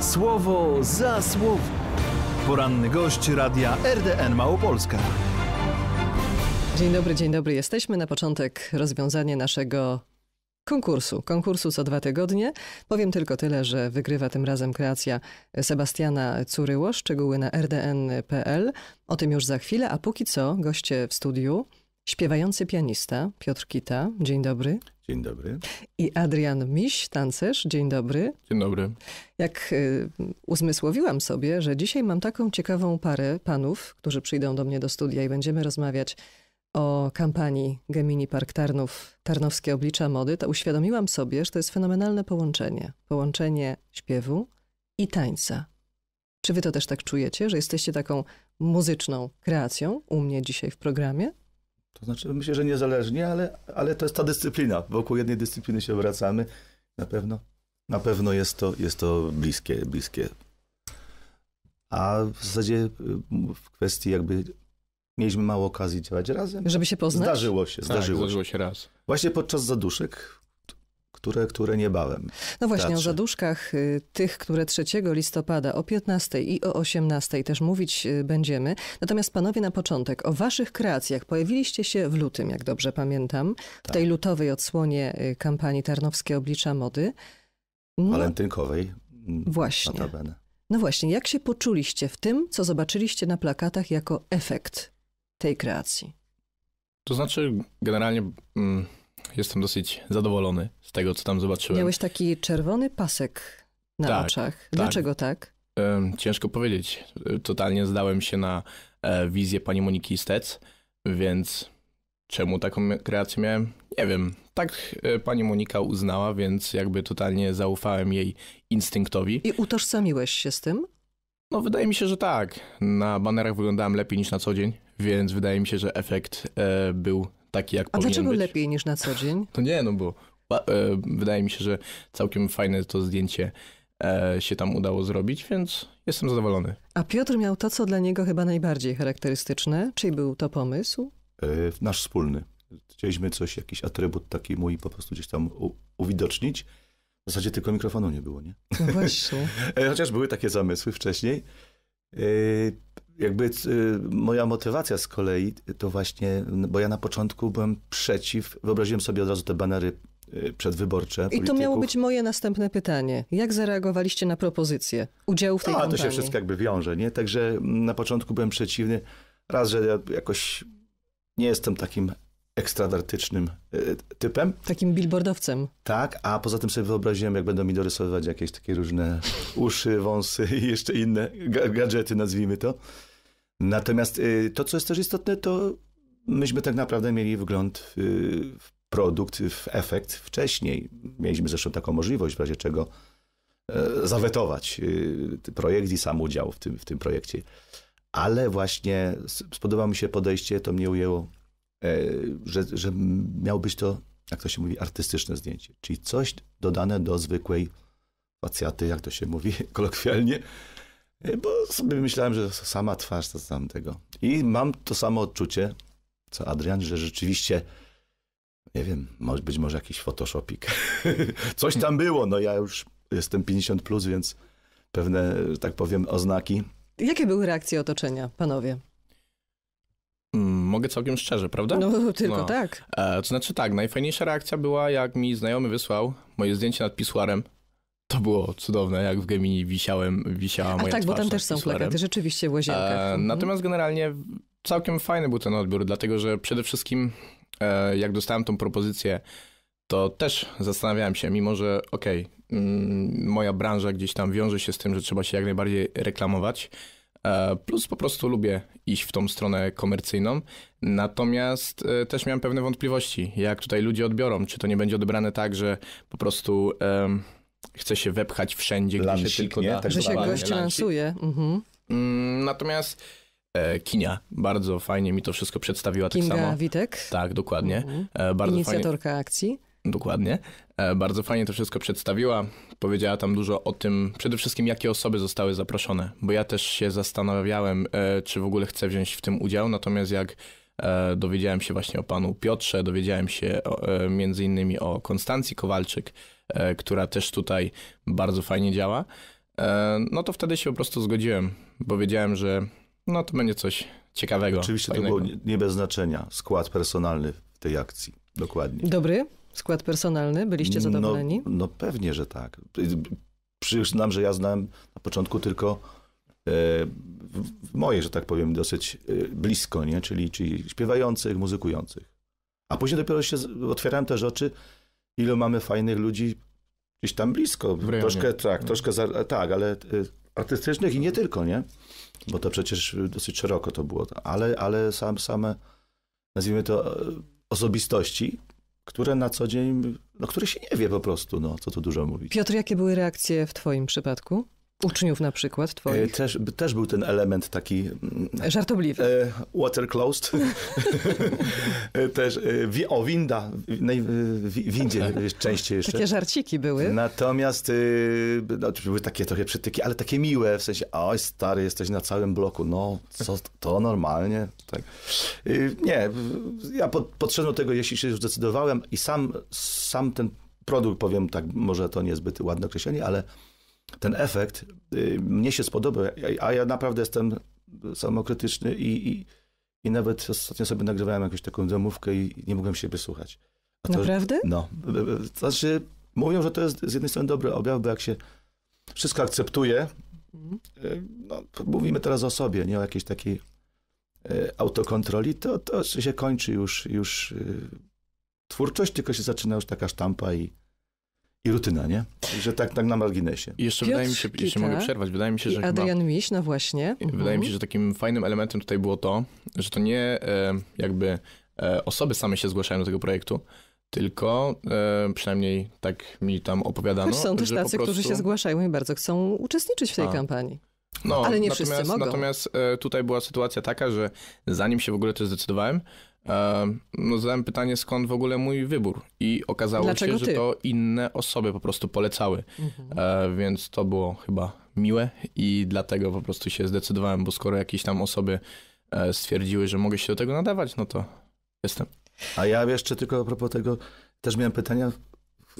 Słowo za słowo. Poranny gość radia RDN Małopolska. Dzień dobry, dzień dobry. Jesteśmy na początek rozwiązanie naszego konkursu. Konkursu co dwa tygodnie. Powiem tylko tyle, że wygrywa tym razem kreacja Sebastiana Curyło. Szczegóły na rdn.pl. O tym już za chwilę, a póki co goście w studiu – Śpiewający pianista Piotr Kita, dzień dobry. Dzień dobry. I Adrian Miś, tancerz, dzień dobry. Dzień dobry. Jak y, uzmysłowiłam sobie, że dzisiaj mam taką ciekawą parę panów, którzy przyjdą do mnie do studia i będziemy rozmawiać o kampanii Gemini Park Tarnów, Tarnowskie Oblicza Mody, to uświadomiłam sobie, że to jest fenomenalne połączenie. Połączenie śpiewu i tańca. Czy wy to też tak czujecie, że jesteście taką muzyczną kreacją u mnie dzisiaj w programie? To znaczy, myślę, że niezależnie, ale, ale to jest ta dyscyplina. Wokół jednej dyscypliny się wracamy. Na pewno, na pewno jest to, jest to bliskie, bliskie. A w zasadzie y, w kwestii jakby mieliśmy mało okazji działać razem. Żeby się poznać? Zdarzyło się, tak, zdarzyło, tak, się. zdarzyło się raz. Właśnie podczas zaduszek, które, które niebawem. No właśnie, teatrze. o zaduszkach y, tych, które 3 listopada o 15 i o 18 też mówić y, będziemy. Natomiast panowie na początek, o waszych kreacjach pojawiliście się w lutym, jak dobrze pamiętam, w tak. tej lutowej odsłonie y, kampanii Tarnowskie Oblicza Mody. No, Walentynkowej. Mm, właśnie. Notabene. No właśnie, jak się poczuliście w tym, co zobaczyliście na plakatach jako efekt tej kreacji? To znaczy, generalnie... Mm jestem dosyć zadowolony z tego, co tam zobaczyłem. Miałeś taki czerwony pasek na tak, oczach. Tak. Dlaczego tak? Ciężko powiedzieć. E, totalnie zdałem się na e, wizję pani Moniki Stec, więc czemu taką kreację miałem? Nie wiem. Tak e, pani Monika uznała, więc jakby totalnie zaufałem jej instynktowi. I utożsamiłeś się z tym? No wydaje mi się, że tak. Na banerach wyglądałem lepiej niż na co dzień, więc wydaje mi się, że efekt był taki jak A powinien dlaczego być. lepiej niż na co dzień? To nie, no bo e, wydaje mi się, że całkiem fajne to zdjęcie e, się tam udało zrobić, więc jestem zadowolony. A Piotr miał to, co dla niego chyba najbardziej charakterystyczne. Czy był to pomysł? E, nasz wspólny. Chcieliśmy coś, jakiś atrybut taki mój po prostu gdzieś tam uwidocznić. W zasadzie tylko mikrofonu nie było, nie? No właśnie. Chociaż były takie zamysły wcześniej jakby y, moja motywacja z kolei to właśnie, bo ja na początku byłem przeciw, wyobraziłem sobie od razu te banery y, przedwyborcze. I polityków. to miało być moje następne pytanie. Jak zareagowaliście na propozycję udziału w tej no, kampanii? to się wszystko jakby wiąże, nie? Także na początku byłem przeciwny. Raz, że ja jakoś nie jestem takim ekstradartycznym y, typem. Takim billboardowcem. Tak, a poza tym sobie wyobraziłem, jak będą mi dorysowywać jakieś takie różne uszy, wąsy i jeszcze inne gadżety, nazwijmy to. Natomiast y, to, co jest też istotne, to myśmy tak naprawdę mieli wgląd y, w, produkt, w efekt wcześniej. Mieliśmy zresztą taką możliwość, w razie czego e, zawetować y, projekt i sam udział w tym, w tym projekcie. Ale właśnie spodobało mi się podejście, to mnie ujęło, e, że, że miał być to, jak to się mówi, artystyczne zdjęcie. Czyli coś dodane do zwykłej pacjaty, jak to się mówi kolokwialnie, E, bo sobie myślałem, że sama twarz to sam tego. I mam to samo odczucie, co Adrian, że rzeczywiście, nie wiem, może być może jakiś photoshopik. Coś tam było, no ja już jestem 50+, plus, więc pewne, tak powiem, oznaki. Jakie były reakcje otoczenia, panowie? Mm, mogę całkiem szczerze, prawda? No, tylko no. tak. E, to znaczy tak, najfajniejsza reakcja była, jak mi znajomy wysłał moje zdjęcie nad pisuarem to było cudowne, jak w Gemini wisiałem, wisiała A moja tak, bo tam też są plakaty, rzeczywiście w łazienkach. E, mhm. Natomiast generalnie całkiem fajny był ten odbiór, dlatego że przede wszystkim e, jak dostałem tą propozycję, to też zastanawiałem się, mimo że okej, okay, mm, moja branża gdzieś tam wiąże się z tym, że trzeba się jak najbardziej reklamować, e, plus po prostu lubię iść w tą stronę komercyjną, natomiast e, też miałem pewne wątpliwości, jak tutaj ludzie odbiorą, czy to nie będzie odebrane tak, że po prostu... E, chce się wepchać wszędzie, gdzie się tylko nie? da. Tak że się gość lansuje. Mhm. Mm, natomiast e, Kinia bardzo fajnie mi to wszystko przedstawiła tak Kinga tak samo. Witek. Tak, dokładnie. Mhm. E, bardzo Inicjatorka fajnie... akcji. Dokładnie. E, bardzo fajnie to wszystko przedstawiła. Powiedziała tam dużo o tym, przede wszystkim jakie osoby zostały zaproszone, bo ja też się zastanawiałem, e, czy w ogóle chcę wziąć w tym udział, natomiast jak E, dowiedziałem się właśnie o panu Piotrze, dowiedziałem się e, między innymi o Konstancji Kowalczyk, e, która też tutaj bardzo fajnie działa. No to wtedy się po prostu zgodziłem, bo wiedziałem, że no to będzie coś ciekawego. Oczywiście fajnego. to było nie bez znaczenia, skład personalny w tej akcji, dokładnie. Dobry skład personalny, byliście no, zadowoleni? No, no pewnie, że tak. Przyznam, że ja znałem na początku tylko E, moje, że tak powiem, dosyć e, blisko, nie? Czyli, czyli śpiewających, muzykujących. A później dopiero się otwierałem też oczy, ilu mamy fajnych ludzi gdzieś tam blisko. Troszkę tak, troszkę za, tak, ale e, artystycznych i nie tylko, nie? Bo to przecież dosyć szeroko to było. Ale, ale sam, same, nazwijmy to, osobistości, które na co dzień, no które się nie wie po prostu, no co tu dużo mówić. Piotr, jakie były reakcje w twoim przypadku? Uczniów na przykład e, twoich. Też, też był ten element taki... Mm, Żartobliwy. E, Water closed. E, też, o, winda. W windzie częściej jeszcze. Takie żarciki były. Natomiast no, były takie trochę przytyki, ale takie miłe, w sensie, oj stary, jesteś na całym bloku, no co, to normalnie. Tak. Nie, ja po, podszedłem do tego, jeśli się już zdecydowałem i sam, sam ten produkt, powiem tak, może to niezbyt ładne określenie, ale ten efekt y, mnie się spodobał, a ja naprawdę jestem samokrytyczny i, i, i nawet ostatnio sobie nagrywałem jakąś taką domówkę i nie mogłem siebie słuchać. To, naprawdę? No. Znaczy, mówią, że to jest z jednej strony dobry objaw, bo jak się wszystko akceptuje, y, no, mówimy teraz o sobie, nie o jakiejś takiej y, autokontroli, to, to się kończy już, już twórczość, tylko się zaczyna już taka sztampa i, i rutyna, nie? Że tak, tak na marginesie. I jeszcze Piotr wydaje mi się, jeśli mogę przerwać, wydaje mi się, że. Adrian chyba, Miś, no właśnie. Wydaje mi mhm. się, że takim fajnym elementem tutaj było to, że to nie e, jakby e, osoby same się zgłaszają do tego projektu, tylko e, przynajmniej tak mi tam opowiadano. Choć są też tacy, prostu... którzy się zgłaszają i bardzo chcą uczestniczyć w tej A. Tak. kampanii. No, ale nie wszyscy mogą. Natomiast e, tutaj była sytuacja taka, że zanim się w ogóle to zdecydowałem, E, no zadałem pytanie, skąd w ogóle mój wybór i okazało Dlaczego się, że to inne osoby po prostu polecały, mhm. E, więc to było chyba miłe i dlatego po prostu się zdecydowałem, bo skoro jakieś tam osoby e, stwierdziły, że mogę się do tego nadawać, no to jestem. A ja jeszcze tylko a propos tego, też miałem pytania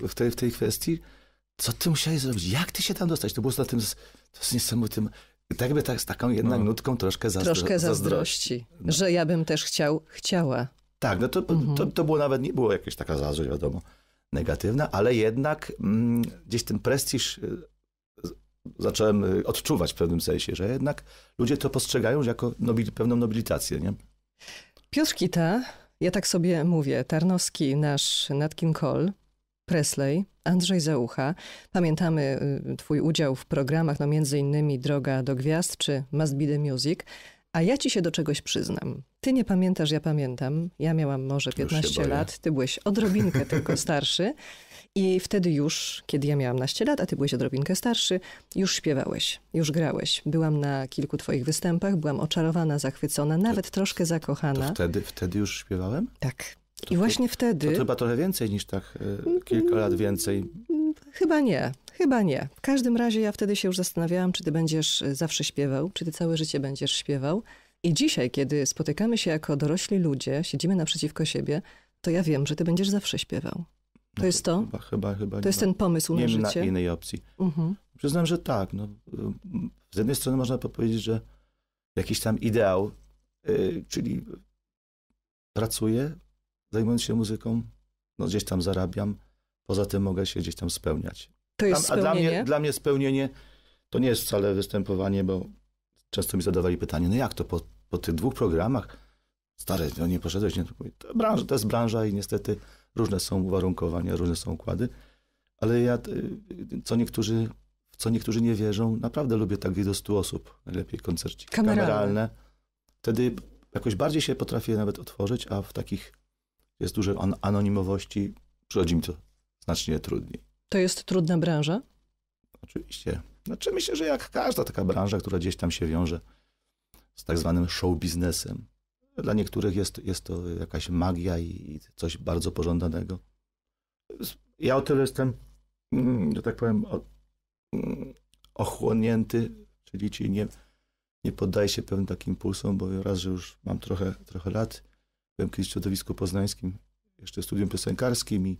w tej, w tej kwestii. Co ty musiałeś zrobić? Jak ty się tam dostać? To było za tym, to jest niesamowitym tak by tak, z taką jednak no. nutką troszkę, zazdro troszkę zazdrości. No. Że ja bym też chciał, chciała. Tak, no to, mhm. to, to było nawet, nie było jakaś taka zazdrość, wiadomo, negatywna, ale jednak mm, gdzieś ten prestiż y, zacząłem y, odczuwać w pewnym sensie, że jednak ludzie to postrzegają jako nobil, pewną nobilitację, nie? Piotr Kita, ja tak sobie mówię, Tarnowski, nasz Natkin Kohl, Presley, Andrzej Zaucha. Pamiętamy y, twój udział w programach, no między innymi Droga do Gwiazd czy Must Be The Music. A ja ci się do czegoś przyznam. Ty nie pamiętasz, ja pamiętam. Ja miałam może 15 lat, ty byłeś odrobinkę tylko starszy. I wtedy już, kiedy ja miałam naście lat, a ty byłeś odrobinkę starszy, już śpiewałeś, już grałeś. Byłam na kilku twoich występach, byłam oczarowana, zachwycona, nawet to, troszkę zakochana. wtedy, wtedy już śpiewałem? Tak. I właśnie to, wtedy. To chyba trochę więcej niż tak e, kilka lat więcej. Chyba nie, chyba nie. W każdym razie ja wtedy się już zastanawiałam, czy ty będziesz e, zawsze śpiewał, czy ty całe życie będziesz śpiewał. I dzisiaj, kiedy spotykamy się jako dorośli ludzie, siedzimy naprzeciwko siebie, to ja wiem, że ty będziesz zawsze śpiewał. To no, jest to? Chyba, chyba, chyba. To jest ten pomysł nie na życie? Nie innej opcji. Mhm. Przyznam, że tak. No, z jednej strony można powiedzieć, że jakiś tam ideał, yy, czyli pracuję, zajmując się muzyką, no gdzieś tam zarabiam, poza tym mogę się gdzieś tam spełniać. To jest dla, spełnienie? Dla mnie, dla mnie spełnienie to nie jest wcale występowanie, bo często mi zadawali pytanie, no jak to po, po tych dwóch programach, stary, no nie poszedłeś, nie, to, branża, to jest branża i niestety różne są uwarunkowania, różne są układy, ale ja, y, co niektórzy, w co niektórzy nie wierzą, naprawdę lubię tak gdzie do 100 osób, najlepiej koncerci kameralne. kameralne. Wtedy jakoś bardziej się potrafię nawet otworzyć, a w takich jest dużo an anonimowości, przychodzi mi to znacznie trudniej. To jest trudna branża? Oczywiście. Znaczy myślę, że jak każda taka branża, która gdzieś tam się wiąże z tak zwanym show biznesem. Dla niektórych jest, jest to jakaś magia i coś bardzo pożądanego. Ja o tyle jestem, mm, że tak powiem, mm, ochłonięty, czyli ci nie, nie poddaję się pewnym takim impulsom, bo raz, że już mam trochę, trochę lat, Byłem kiedyś w środowisku poznańskim, jeszcze studium piosenkarskim i,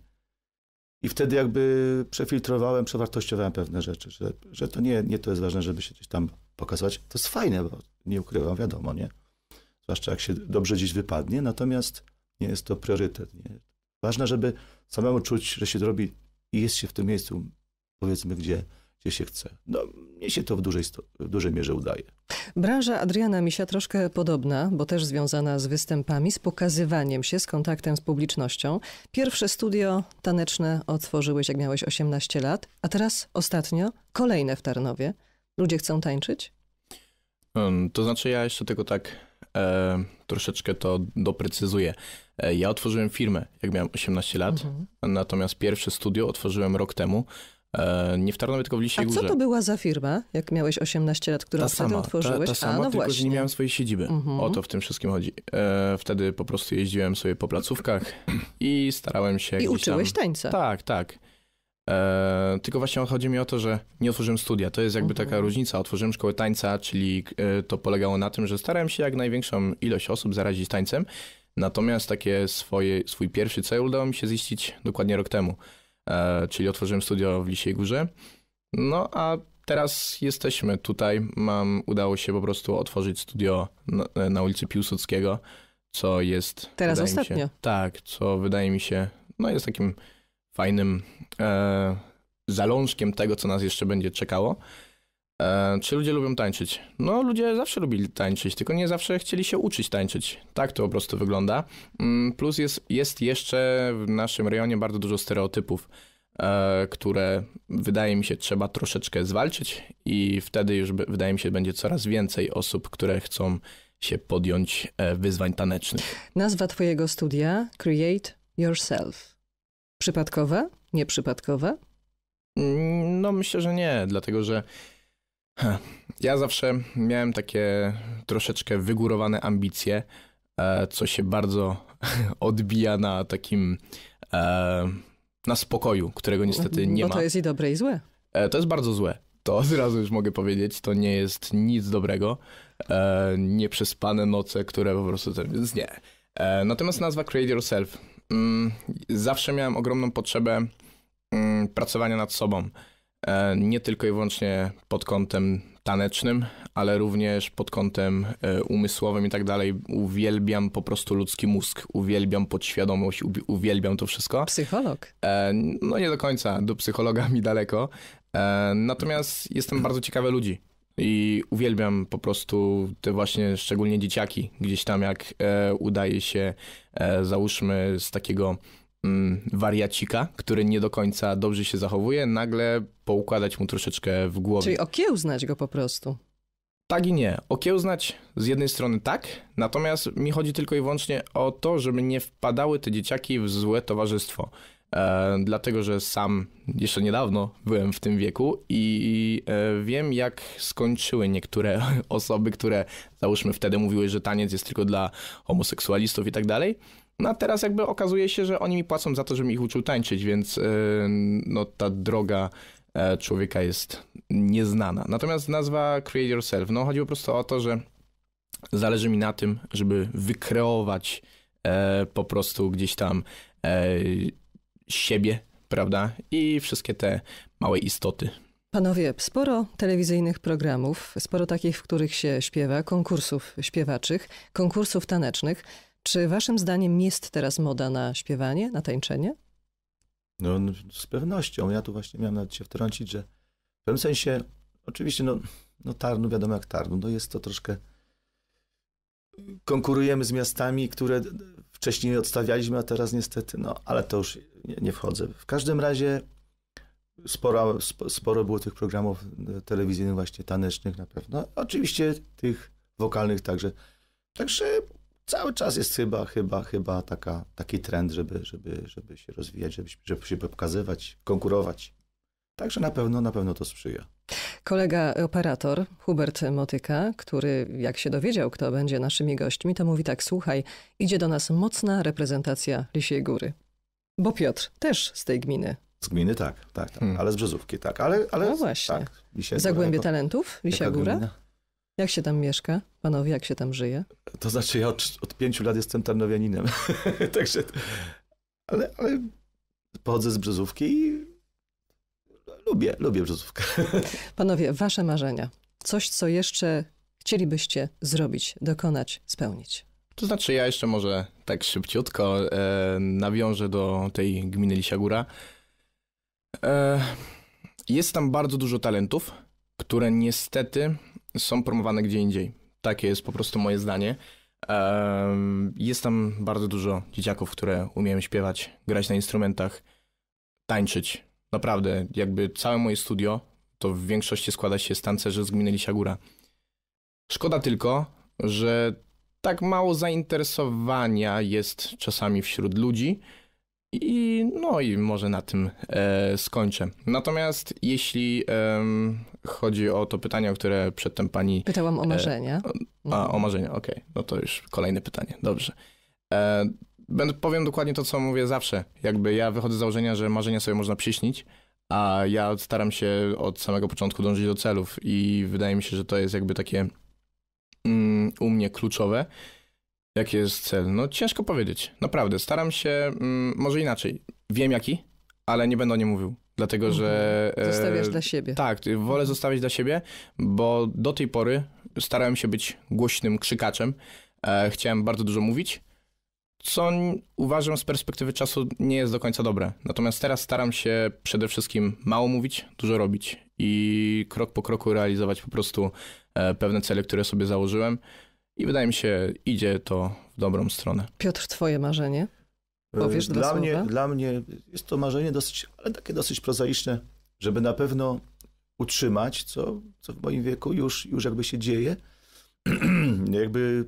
i wtedy jakby przefiltrowałem, przewartościowałem pewne rzeczy, że, że to nie, nie to jest ważne, żeby się gdzieś tam pokazać. To jest fajne, bo nie ukrywam, wiadomo, nie? Zwłaszcza jak się dobrze gdzieś wypadnie, natomiast nie jest to priorytet. Nie? Ważne, żeby samemu czuć, że się robi i jest się w tym miejscu, powiedzmy, gdzie gdzie się chce. No, mnie się to w dużej, w dużej mierze udaje. Branża Adriana Misia troszkę podobna, bo też związana z występami, z pokazywaniem się, z kontaktem z publicznością. Pierwsze studio taneczne otworzyłeś, jak miałeś 18 lat, a teraz ostatnio kolejne w Tarnowie. Ludzie chcą tańczyć? Hmm, to znaczy, ja jeszcze tego tak e, troszeczkę to doprecyzuję. E, ja otworzyłem firmę, jak miałem 18 lat, mhm. natomiast pierwsze studio otworzyłem rok temu. E, nie w Tarnowie, tylko w Lisiej A co to była za firma, jak miałeś 18 lat, którą ta wtedy otworzyłeś? Ta, ta sama, A, no tylko właśnie. że nie miałem swojej siedziby. Mhm. O to w tym wszystkim chodzi. E, wtedy po prostu jeździłem sobie po placówkach i starałem się... I uczyłeś tam... tańca. Tak, tak. E, tylko właśnie chodzi mi o to, że nie otworzyłem studia. To jest jakby mhm. taka różnica. Otworzyłem szkołę tańca, czyli e, to polegało na tym, że starałem się jak największą ilość osób zarazić tańcem. Natomiast takie swoje, swój pierwszy cel udało mi się ziścić dokładnie rok temu. E, czyli otworzyłem studio w Lisiej Górze. No a teraz jesteśmy tutaj. Mam, udało się po prostu otworzyć studio na, na ulicy Piłsudskiego, co jest... Teraz ostatnio. Się, tak, co wydaje mi się, no jest takim fajnym e, zalążkiem tego, co nas jeszcze będzie czekało. E, czy ludzie lubią tańczyć? No, ludzie zawsze lubili tańczyć, tylko nie zawsze chcieli się uczyć tańczyć. Tak to po prostu wygląda. Mm, plus jest, jest jeszcze w naszym rejonie bardzo dużo stereotypów, e, które wydaje mi się trzeba troszeczkę zwalczyć i wtedy już wydaje mi się będzie coraz więcej osób, które chcą się podjąć e, wyzwań tanecznych. Nazwa twojego studia Create Yourself. Przypadkowe? Nieprzypadkowe? Mm, no myślę, że nie, dlatego że ja zawsze miałem takie troszeczkę wygórowane ambicje, e, co się bardzo odbija na takim e, na spokoju, którego niestety mhm. nie Bo no ma. to jest i dobre i złe. E, to jest bardzo złe. To od razu już mogę powiedzieć, to nie jest nic dobrego. nieprzespane noce, które po prostu... Więc nie. natomiast nazwa Create Yourself. Mm, zawsze miałem ogromną potrzebę mm, pracowania nad sobą. E, nie tylko i wyłącznie pod kątem tanecznym, ale również pod kątem e, umysłowym i tak dalej. Uwielbiam po prostu ludzki mózg, uwielbiam podświadomość, uwielbiam to wszystko. Psycholog? E, no nie do końca, do psychologa mi daleko. Natomiast jestem bardzo ciekawy ludzi. I uwielbiam po prostu te właśnie, szczególnie dzieciaki, gdzieś tam jak udaje się, załóżmy, z takiego Mm, wariacika, który nie do końca dobrze się zachowuje, nagle poukładać mu troszeczkę w głowie. Czyli okiełznać go po prostu. Tak i nie. Okiełznać z jednej strony tak, natomiast mi chodzi tylko i wyłącznie o to, żeby nie wpadały te dzieciaki w złe towarzystwo. E, dlatego, że sam jeszcze niedawno byłem w tym wieku i e, wiem, jak skończyły niektóre osoby, które załóżmy wtedy mówiły, że taniec jest tylko dla homoseksualistów i tak dalej. No a teraz jakby okazuje się, że oni mi płacą za to, żebym ich uczył tańczyć, więc y, no ta droga e, człowieka jest nieznana. Natomiast nazwa Create Yourself, no chodzi po prostu o to, że zależy mi na tym, żeby wykreować e, po prostu gdzieś tam e, siebie, prawda? I wszystkie te małe istoty. Panowie, sporo telewizyjnych programów, sporo takich, w których się śpiewa, konkursów śpiewaczych, konkursów tanecznych. Czy waszym zdaniem jest teraz moda na śpiewanie, na tańczenie? No, z pewnością. Ja tu właśnie miałem nawet się wtrącić, że w pewnym sensie, oczywiście, no, no Tarnu, wiadomo jak Tarnu, no jest to troszkę... Konkurujemy z miastami, które wcześniej odstawialiśmy, a teraz niestety, no, ale to już nie, nie wchodzę. W każdym razie sporo, sporo było tych programów e, telewizyjnych, właśnie tanecznych na pewno. Oczywiście tych wokalnych także. Także cały czas jest chyba, chyba, chyba taka, taki trend, żeby, żeby, żeby się rozwijać, żeby, żeby się pokazywać, konkurować. Także na pewno, na pewno to sprzyja. Kolega operator Hubert Motyka, który jak się dowiedział, kto będzie naszymi gośćmi, to mówi tak, słuchaj, idzie do nas mocna reprezentacja Lisiej Góry. Bo Piotr też z tej gminy. Z gminy tak, tak, tak. Hmm. ale z Brzezówki tak, ale... ale no właśnie. Tak, Zagłębie Talentów, Lisia Góra. Gmina? Jak się tam mieszka? Panowie, jak się tam żyje? To znaczy, ja od, od pięciu lat jestem tarnowianinem. Także. Ale, ale pochodzę z Brzozówki i lubię, lubię Brzozówkę. Panowie, wasze marzenia. Coś, co jeszcze chcielibyście zrobić, dokonać, spełnić. To znaczy, ja jeszcze może tak szybciutko e, nawiążę do tej gminy Lisia Góra. E, jest tam bardzo dużo talentów, które niestety są promowane gdzie indziej. Takie jest po prostu moje zdanie. Jest tam bardzo dużo dzieciaków, które umieją śpiewać, grać na instrumentach, tańczyć. Naprawdę, jakby całe moje studio to w większości składa się z tancerzy z gminy Lisia Góra. Szkoda tylko, że tak mało zainteresowania jest czasami wśród ludzi, i no i może na tym e, skończę. Natomiast jeśli e, chodzi o to pytanie, o które przedtem pani. Pytałam o e, marzenia. E, a, o marzenia, okej. Okay. No to już kolejne pytanie. Dobrze. E, będę, powiem dokładnie to, co mówię zawsze. Jakby ja wychodzę z założenia, że marzenia sobie można przyśnić, a ja staram się od samego początku dążyć do celów i wydaje mi się, że to jest jakby takie mm, u mnie kluczowe. Jaki jest cel? No ciężko powiedzieć. Naprawdę, staram się, mm, może inaczej. Wiem jaki, ale nie będę o nim mówił. Dlatego, mhm. że. E, Zostawiasz e, dla siebie. Tak, wolę mhm. zostawić dla siebie, bo do tej pory starałem się być głośnym krzykaczem. E, chciałem bardzo dużo mówić, co uważam z perspektywy czasu nie jest do końca dobre. Natomiast teraz staram się przede wszystkim mało mówić, dużo robić i krok po kroku realizować po prostu e, pewne cele, które sobie założyłem i wydaje mi się, idzie to w dobrą stronę. Piotr, twoje marzenie? Powiesz e, dla dwa mnie, słowa? Dla mnie jest to marzenie dosyć, ale takie dosyć prozaiczne, żeby na pewno utrzymać, co, co w moim wieku już, już jakby się dzieje. jakby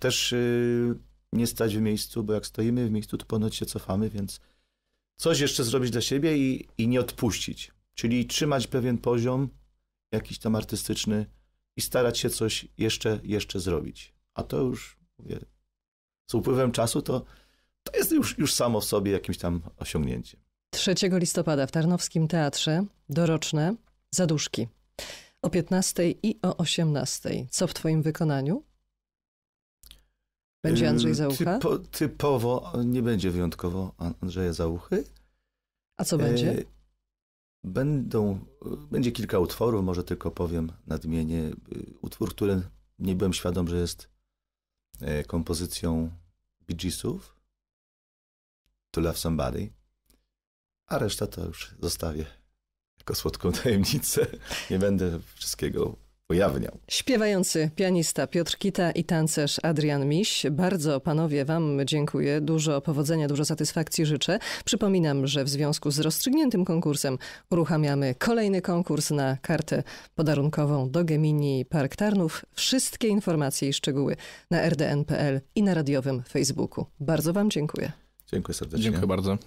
też yy, nie stać w miejscu, bo jak stoimy w miejscu, to ponoć się cofamy, więc coś jeszcze zrobić dla siebie i, i nie odpuścić. Czyli trzymać pewien poziom, jakiś tam artystyczny, i starać się coś jeszcze, jeszcze zrobić. A to już, mówię, z upływem czasu to, to jest już, już samo w sobie jakimś tam osiągnięciem. 3 listopada w Tarnowskim Teatrze doroczne zaduszki o 15 i o 18. Co w twoim wykonaniu? Będzie Andrzej Załucha? Typo, typowo, nie będzie wyjątkowo Andrzeja Załuchy. A co będzie? E, Będą, y, będzie kilka utworów, może tylko powiem nadmienię. Y, utwór, który nie byłem świadom, że jest e, kompozycją Bee Geesów, To Love Somebody, a reszta to już zostawię jako słodką tajemnicę. Nie będę wszystkiego ujawniał. Śpiewający pianista Piotr Kita i tancerz Adrian Miś. Bardzo panowie wam dziękuję. Dużo powodzenia, dużo satysfakcji życzę. Przypominam, że w związku z rozstrzygniętym konkursem uruchamiamy kolejny konkurs na kartę podarunkową do Gemini Park Tarnów. Wszystkie informacje i szczegóły na rdn.pl i na radiowym Facebooku. Bardzo wam dziękuję. Dziękuję serdecznie. Dziękuję bardzo.